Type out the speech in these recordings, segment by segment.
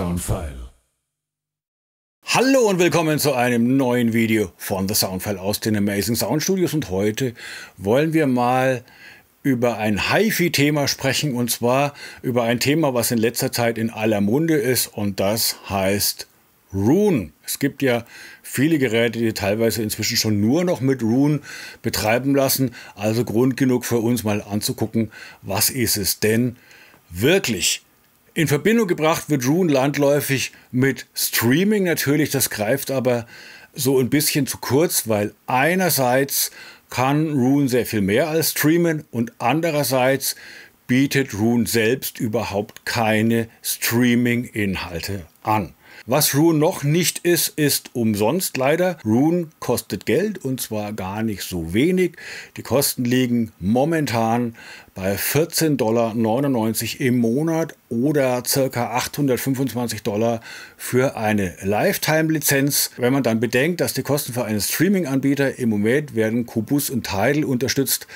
Soundfile. Hallo und willkommen zu einem neuen Video von The Soundfile aus den Amazing Sound Studios und heute wollen wir mal über ein HiFi-Thema sprechen und zwar über ein Thema, was in letzter Zeit in aller Munde ist und das heißt Rune. Es gibt ja viele Geräte, die teilweise inzwischen schon nur noch mit Rune betreiben lassen, also Grund genug für uns mal anzugucken, was ist es denn wirklich? In Verbindung gebracht wird Rune landläufig mit Streaming natürlich, das greift aber so ein bisschen zu kurz, weil einerseits kann Rune sehr viel mehr als streamen und andererseits bietet Rune selbst überhaupt keine Streaming-Inhalte an. Was Rune noch nicht ist, ist umsonst leider. Rune kostet Geld und zwar gar nicht so wenig. Die Kosten liegen momentan bei 14,99 Dollar im Monat oder ca. 825 Dollar für eine Lifetime-Lizenz. Wenn man dann bedenkt, dass die Kosten für einen Streaming-Anbieter im Moment werden Kubus und Tidal unterstützt,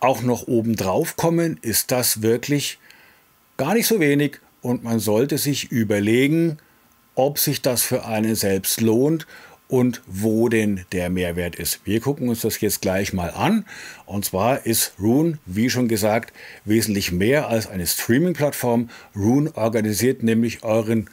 auch noch obendrauf kommen, ist das wirklich gar nicht so wenig und man sollte sich überlegen, ob sich das für einen selbst lohnt und wo denn der Mehrwert ist. Wir gucken uns das jetzt gleich mal an. Und zwar ist Rune, wie schon gesagt, wesentlich mehr als eine Streaming-Plattform. Rune organisiert nämlich euren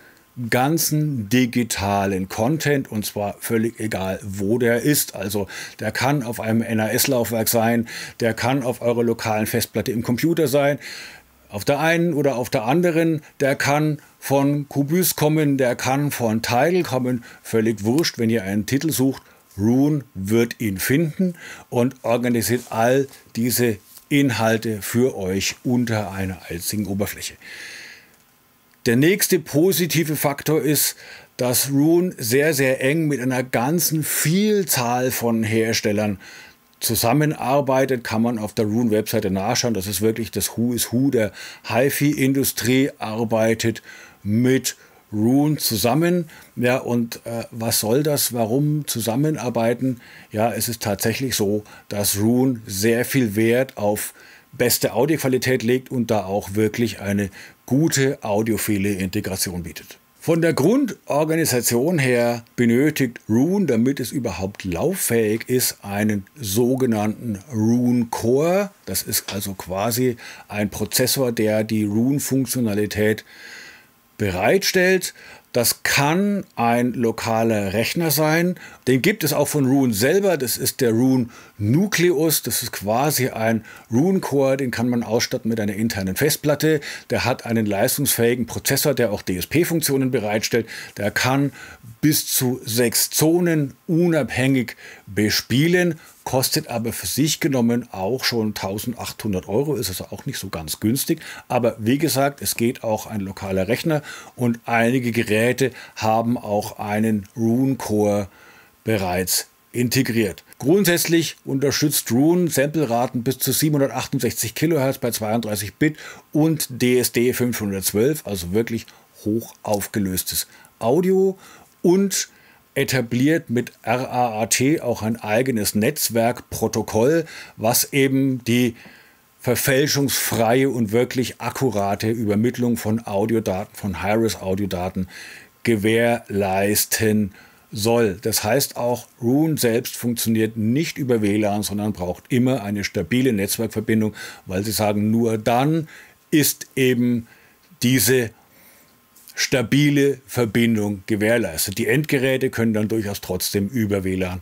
ganzen digitalen Content und zwar völlig egal, wo der ist. Also der kann auf einem NAS-Laufwerk sein, der kann auf eurer lokalen Festplatte im Computer sein, auf der einen oder auf der anderen, der kann von Kubus kommen, der kann von Tidal kommen, völlig wurscht, wenn ihr einen Titel sucht. Rune wird ihn finden und organisiert all diese Inhalte für euch unter einer einzigen Oberfläche. Der nächste positive Faktor ist, dass Rune sehr, sehr eng mit einer ganzen Vielzahl von Herstellern zusammenarbeitet, kann man auf der Rune-Webseite nachschauen. Das ist wirklich das Who is Who der HiFi-Industrie, arbeitet mit Rune zusammen. Ja, und äh, was soll das? Warum zusammenarbeiten? Ja, es ist tatsächlich so, dass Rune sehr viel Wert auf äh, beste Audioqualität legt und da auch wirklich eine gute audiophile Integration bietet. Von der Grundorganisation her benötigt Rune, damit es überhaupt lauffähig ist, einen sogenannten Rune Core. Das ist also quasi ein Prozessor, der die Rune-Funktionalität bereitstellt. Das kann ein lokaler Rechner sein. Den gibt es auch von Rune selber. Das ist der Rune Nucleus. Das ist quasi ein Rune Core. Den kann man ausstatten mit einer internen Festplatte. Der hat einen leistungsfähigen Prozessor, der auch DSP-Funktionen bereitstellt. Der kann bis zu sechs Zonen unabhängig bespielen kostet aber für sich genommen auch schon 1800 Euro, ist also auch nicht so ganz günstig. Aber wie gesagt, es geht auch ein lokaler Rechner und einige Geräte Geräte haben auch einen Rune Core bereits integriert. Grundsätzlich unterstützt Rune Sampleraten bis zu 768 kHz bei 32 Bit und DSD 512, also wirklich hoch aufgelöstes Audio und etabliert mit RAAT auch ein eigenes Netzwerkprotokoll, was eben die verfälschungsfreie und wirklich akkurate Übermittlung von Audiodaten, von High-Res-Audiodaten gewährleisten soll. Das heißt auch, Rune selbst funktioniert nicht über WLAN, sondern braucht immer eine stabile Netzwerkverbindung, weil sie sagen, nur dann ist eben diese stabile Verbindung gewährleistet. Die Endgeräte können dann durchaus trotzdem über WLAN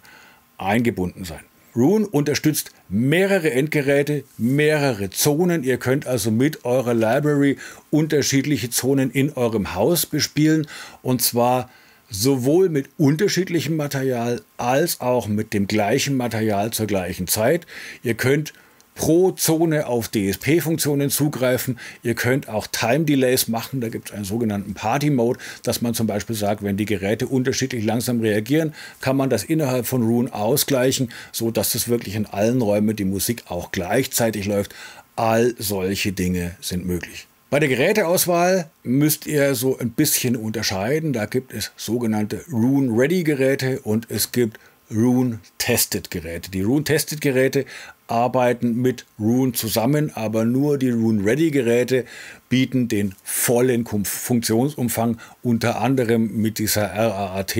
eingebunden sein. Rune unterstützt mehrere Endgeräte, mehrere Zonen. Ihr könnt also mit eurer Library unterschiedliche Zonen in eurem Haus bespielen und zwar sowohl mit unterschiedlichem Material als auch mit dem gleichen Material zur gleichen Zeit. Ihr könnt pro Zone auf DSP-Funktionen zugreifen. Ihr könnt auch Time-Delays machen. Da gibt es einen sogenannten Party-Mode, dass man zum Beispiel sagt, wenn die Geräte unterschiedlich langsam reagieren, kann man das innerhalb von Rune ausgleichen, sodass es wirklich in allen Räumen die Musik auch gleichzeitig läuft. All solche Dinge sind möglich. Bei der Geräteauswahl müsst ihr so ein bisschen unterscheiden. Da gibt es sogenannte Rune-Ready-Geräte und es gibt Rune-Tested-Geräte. Die Rune-Tested-Geräte arbeiten mit Rune zusammen, aber nur die Rune-Ready-Geräte bieten den vollen Funktionsumfang, unter anderem mit dieser RAAT.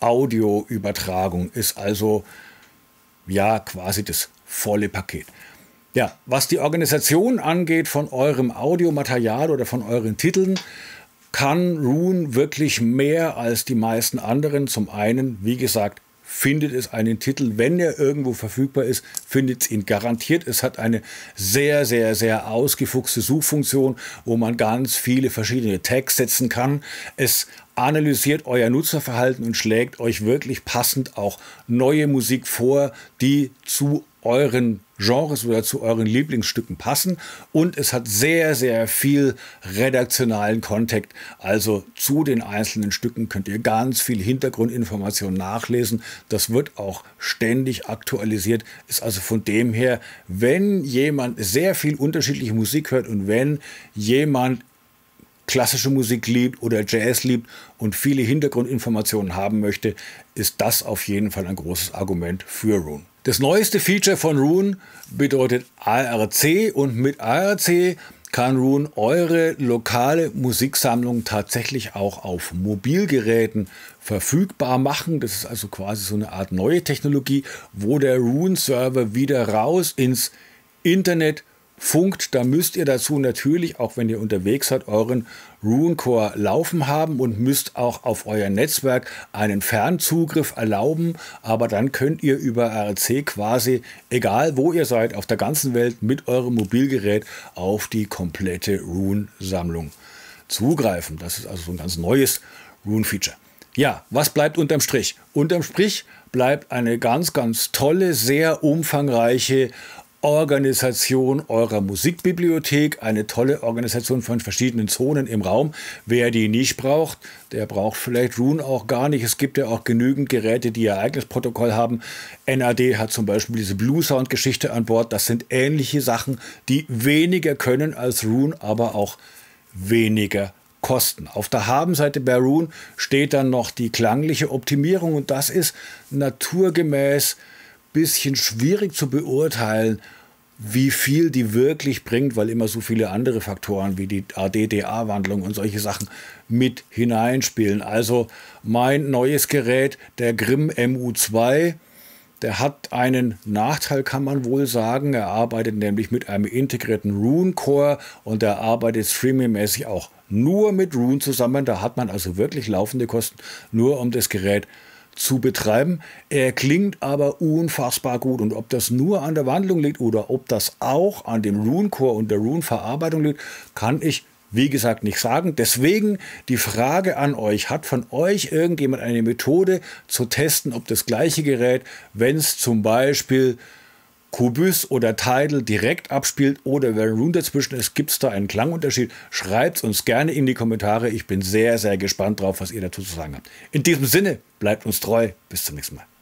audio übertragung ist also ja quasi das volle Paket. Ja, was die Organisation angeht von eurem Audiomaterial oder von euren Titeln, kann Rune wirklich mehr als die meisten anderen. Zum einen, wie gesagt, findet es einen Titel, wenn er irgendwo verfügbar ist, findet es ihn garantiert. Es hat eine sehr, sehr, sehr ausgefuchste Suchfunktion, wo man ganz viele verschiedene Tags setzen kann. Es analysiert euer Nutzerverhalten und schlägt euch wirklich passend auch neue Musik vor, die zu euren Genres oder zu euren Lieblingsstücken passen. Und es hat sehr, sehr viel redaktionalen Kontakt. Also zu den einzelnen Stücken könnt ihr ganz viel Hintergrundinformation nachlesen. Das wird auch ständig aktualisiert. Ist also von dem her, wenn jemand sehr viel unterschiedliche Musik hört und wenn jemand klassische Musik liebt oder Jazz liebt und viele Hintergrundinformationen haben möchte, ist das auf jeden Fall ein großes Argument für Rune. Das neueste Feature von Rune bedeutet ARC und mit ARC kann Rune eure lokale Musiksammlung tatsächlich auch auf Mobilgeräten verfügbar machen. Das ist also quasi so eine Art neue Technologie, wo der Rune-Server wieder raus ins Internet funkt, da müsst ihr dazu natürlich, auch wenn ihr unterwegs seid, euren RuneCore laufen haben und müsst auch auf euer Netzwerk einen Fernzugriff erlauben. Aber dann könnt ihr über RC quasi, egal wo ihr seid, auf der ganzen Welt mit eurem Mobilgerät auf die komplette Rune-Sammlung zugreifen. Das ist also so ein ganz neues Rune-Feature. Ja, was bleibt unterm Strich? Unterm Strich bleibt eine ganz, ganz tolle, sehr umfangreiche Organisation eurer Musikbibliothek, eine tolle Organisation von verschiedenen Zonen im Raum. Wer die nicht braucht, der braucht vielleicht Rune auch gar nicht. Es gibt ja auch genügend Geräte, die ihr eigenes Protokoll haben. NAD hat zum Beispiel diese Blue Sound Geschichte an Bord. Das sind ähnliche Sachen, die weniger können als Rune, aber auch weniger Kosten. Auf der Habenseite bei Rune steht dann noch die klangliche Optimierung und das ist naturgemäß bisschen schwierig zu beurteilen, wie viel die wirklich bringt, weil immer so viele andere Faktoren wie die ADDA-Wandlung und solche Sachen mit hineinspielen. Also mein neues Gerät, der Grimm MU2, der hat einen Nachteil, kann man wohl sagen. Er arbeitet nämlich mit einem integrierten Rune-Core und er arbeitet streaming-mäßig auch nur mit Rune zusammen. Da hat man also wirklich laufende Kosten, nur um das Gerät zu zu betreiben. Er klingt aber unfassbar gut. Und ob das nur an der Wandlung liegt oder ob das auch an dem Rune-Core und der Rune-Verarbeitung liegt, kann ich wie gesagt nicht sagen. Deswegen die Frage an euch, hat von euch irgendjemand eine Methode zu testen, ob das gleiche Gerät, wenn es zum Beispiel Kubus oder Tidal direkt abspielt oder wenn Rune dazwischen ist, gibt es da einen Klangunterschied? Schreibt es uns gerne in die Kommentare. Ich bin sehr, sehr gespannt drauf, was ihr dazu zu sagen habt. In diesem Sinne, bleibt uns treu. Bis zum nächsten Mal.